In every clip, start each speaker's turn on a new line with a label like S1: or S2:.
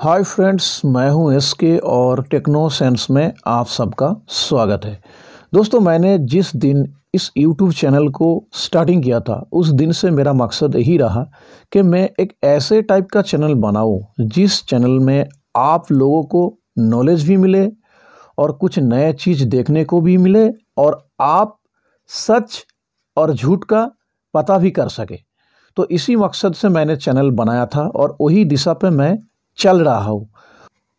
S1: hi friends मैं हूं SK और टेक्नो सेंस में आप सबका स्वागत है दोस्तों मैंने जिस दिन इस यूट्यूब चैनल को स्टार्टिंग किया था उस दिन से मेरा मकसद यही रहा कि मैं एक ऐसे टाइप का चैनल बनाऊं जिस चैनल में आप लोगों को नॉलेज भी मिले और कुछ नए चीज़ देखने को भी मिले और आप सच और झूठ का पता भी कर सके तो इसी मकसद से मैंने चैनल बनाया था और वही दिशा पे मैं चल रहा हूँ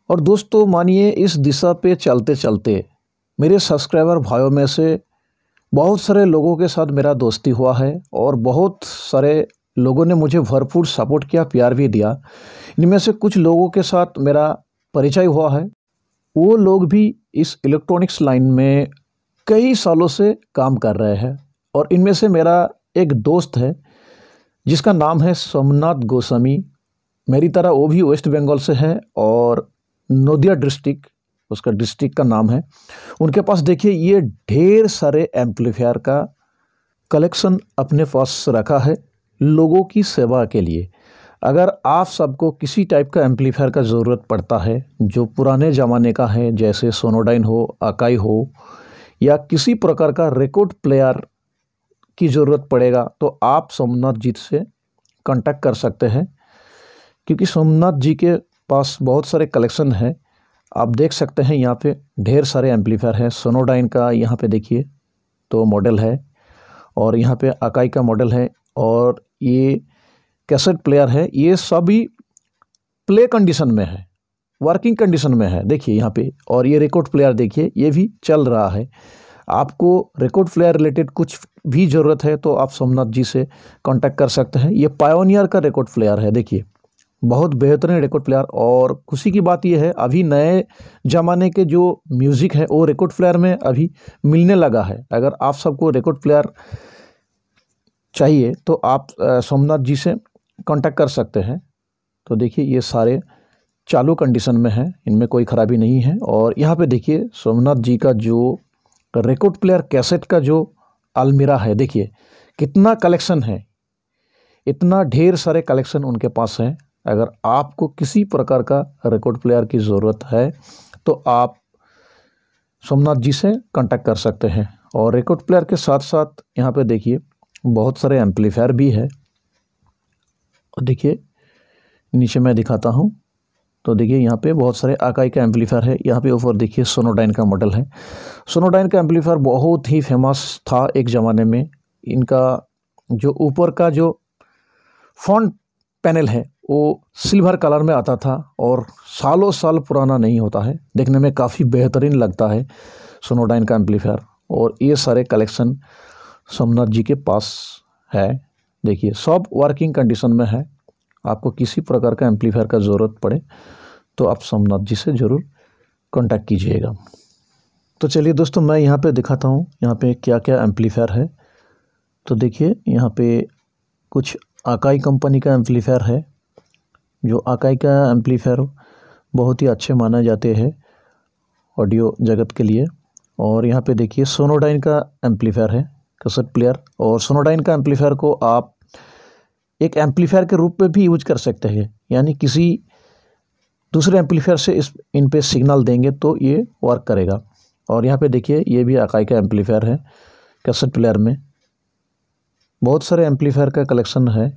S1: और दोस्तों मानिए इस दिशा पे चलते चलते मेरे सब्सक्राइबर भाइयों में से बहुत सारे लोगों के साथ मेरा दोस्ती हुआ है और बहुत सारे लोगों ने मुझे भरपूर सपोर्ट किया प्यार भी दिया इनमें से कुछ लोगों के साथ मेरा परिचय हुआ है वो लोग भी इस इलेक्ट्रॉनिक्स लाइन में कई सालों से काम कर रहे हैं और इनमें से मेरा एक दोस्त है जिसका नाम है सोमनाथ गोस्वामी मेरी तरह वो भी वेस्ट बंगाल से है और नोदिया डिस्ट्रिक्ट उसका डिस्ट्रिक्ट का नाम है उनके पास देखिए ये ढेर सारे एम्पलीफायर का कलेक्शन अपने पास रखा है लोगों की सेवा के लिए अगर आप सबको किसी टाइप का एम्पलीफायर का ज़रूरत पड़ता है जो पुराने ज़माने का है जैसे सोनोडाइन हो अकाई हो या किसी प्रकार का रिकॉर्ड प्लेयर की ज़रूरत पड़ेगा तो आप सोमनाथ जीत से कांटेक्ट कर सकते हैं क्योंकि सोमनाथ जी के पास बहुत सारे कलेक्शन हैं आप देख सकते हैं यहाँ पे ढेर सारे एम्पलीफायर हैं सोनोडाइन का यहाँ पे देखिए तो मॉडल है और यहाँ पे अकाई का मॉडल है और ये कैसेट प्लेयर है ये सभी प्ले कंडीशन में है वर्किंग कंडीशन में है देखिए यहाँ पे और ये रिकॉर्ड प्लेयर देखिए ये भी चल रहा है आपको रिकॉर्ड प्लेयर रिलेटेड कुछ भी ज़रूरत है तो आप सोमनाथ जी से कांटेक्ट कर सकते हैं ये पायोनियर का रिकॉर्ड प्लेयर है देखिए बहुत बेहतरीन रिकॉर्ड प्लेयर और खुशी की बात यह है अभी नए ज़माने के जो म्यूज़िक है वो रिकॉर्ड प्लेयर में अभी मिलने लगा है अगर आप सबको रिकॉर्ड प्लेयर चाहिए तो आप सोमनाथ जी से कांटेक्ट कर सकते हैं तो देखिए ये सारे चालू कंडीशन में हैं इनमें कोई ख़राबी नहीं है और यहाँ पे देखिए सोमनाथ जी का जो रिकॉर्ड प्लेयर कैसेट का जो अलमीरा है देखिए कितना कलेक्शन है इतना ढेर सारे कलेक्शन उनके पास हैं अगर आपको किसी प्रकार का रिकॉर्ड प्लेयर की ज़रूरत है तो आप सोमनाथ जी से कांटेक्ट कर सकते हैं और रिकॉर्ड प्लेयर के साथ साथ यहाँ पे देखिए बहुत सारे एम्पलीफायर भी है देखिए नीचे मैं दिखाता हूँ तो देखिए यहाँ पे बहुत सारे आकाई का एम्पलीफायर है यहाँ पे ऊपर देखिए सोनोडाइन का मॉडल है सोनोडाइन का एम्पलीफायर बहुत ही फेमस था एक ज़माने में इनका जो ऊपर का जो फ्रंट पैनल है वो सिल्वर कलर में आता था और सालों साल पुराना नहीं होता है देखने में काफ़ी बेहतरीन लगता है सोनोडाइन का एम्पलीफायर और ये सारे कलेक्शन सोमनाथ जी के पास है देखिए सब वर्किंग कंडीशन में है आपको किसी प्रकार का एम्पलीफायर का ज़रूरत पड़े तो आप सोमनाथ जी से ज़रूर कॉन्टैक्ट कीजिएगा तो चलिए दोस्तों मैं यहाँ पर दिखाता हूँ यहाँ पर क्या क्या एम्पलीफायर है तो देखिए यहाँ पर कुछ आकाई कंपनी का एम्पलीफायर है जो अकाई का एम्पलीफायर बहुत ही अच्छे माने जाते हैं ऑडियो जगत के लिए और यहाँ पे देखिए सोनोडाइन का एम्पलीफायर है कैसेट प्लेयर और सोनोडाइन का एम्पलीफायर को आप एक एम्पलीफायर के रूप में भी यूज कर सकते हैं यानी किसी दूसरे एम्पलीफायर से इस इन पर सिग्नल देंगे तो ये वर्क करेगा और यहाँ पे देखिए ये भी अकाई का एम्पलीफायर है कैसेट प्लेयर में बहुत सारे एम्पलीफायर का कलेक्शन है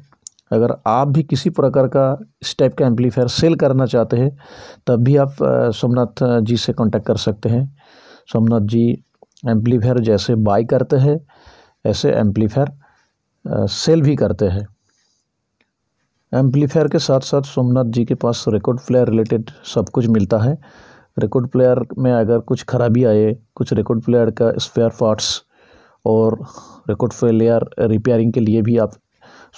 S1: अगर आप भी किसी प्रकार का इस टाइप का एम्पलीफायर सेल करना चाहते हैं तब भी आप सोमनाथ जी से कांटेक्ट कर सकते हैं सोमनाथ जी एम्पलीफायर जैसे बाई करते हैं ऐसे एम्पलीफायर सेल भी करते हैं एम्पलीफायर के साथ साथ सोमनाथ जी के पास रिकॉर्ड प्लेयर रिलेटेड सब कुछ मिलता है रिकॉर्ड प्लेयर में अगर कुछ खराबी आए कुछ रिकॉर्ड प्लेयर का स्पेयर पार्ट्स और रिकॉर्ड फेलियर रिपेयरिंग के लिए भी आप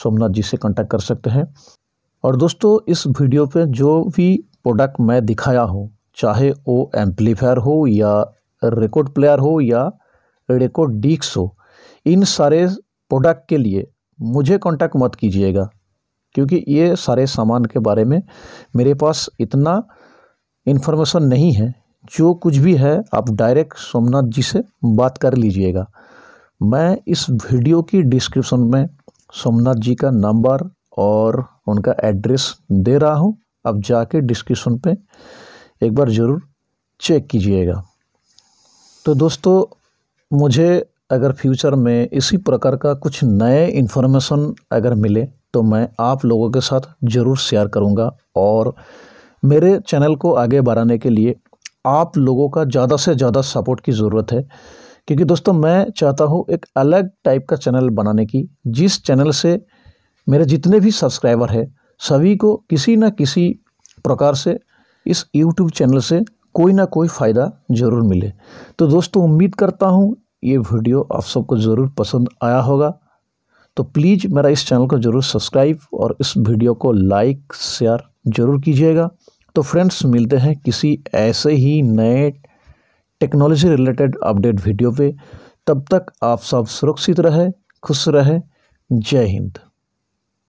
S1: सोमनाथ जी से कांटेक्ट कर सकते हैं और दोस्तों इस वीडियो पे जो भी प्रोडक्ट मैं दिखाया हूँ चाहे वो एम्पलीफायर हो या रिकॉर्ड प्लेयर हो या रिकॉर्ड डिक्स हो इन सारे प्रोडक्ट के लिए मुझे कांटेक्ट मत कीजिएगा क्योंकि ये सारे सामान के बारे में मेरे पास इतना इन्फॉर्मेशन नहीं है जो कुछ भी है आप डायरेक्ट सोमनाथ जी से बात कर लीजिएगा मैं इस वीडियो की डिस्क्रिप्शन में सोमनाथ जी का नंबर और उनका एड्रेस दे रहा हूँ अब जाके डिस्क्रिप्शन पे एक बार ज़रूर चेक कीजिएगा तो दोस्तों मुझे अगर फ्यूचर में इसी प्रकार का कुछ नए इन्फॉर्मेशन अगर मिले तो मैं आप लोगों के साथ ज़रूर शेयर करूँगा और मेरे चैनल को आगे बढ़ाने के लिए आप लोगों का ज़्यादा से ज़्यादा सपोर्ट की ज़रूरत है क्योंकि दोस्तों मैं चाहता हूँ एक अलग टाइप का चैनल बनाने की जिस चैनल से मेरे जितने भी सब्सक्राइबर हैं सभी को किसी न किसी प्रकार से इस यूट्यूब चैनल से कोई ना कोई फ़ायदा ज़रूर मिले तो दोस्तों उम्मीद करता हूँ ये वीडियो आप सबको ज़रूर पसंद आया होगा तो प्लीज़ मेरा इस चैनल को ज़रूर सब्सक्राइब और इस वीडियो को लाइक शेयर ज़रूर कीजिएगा तो फ्रेंड्स मिलते हैं किसी ऐसे ही नए टेक्नोलॉजी रिलेटेड अपडेट वीडियो पे तब तक आप सब सुरक्षित रहें खुश रहें जय हिंद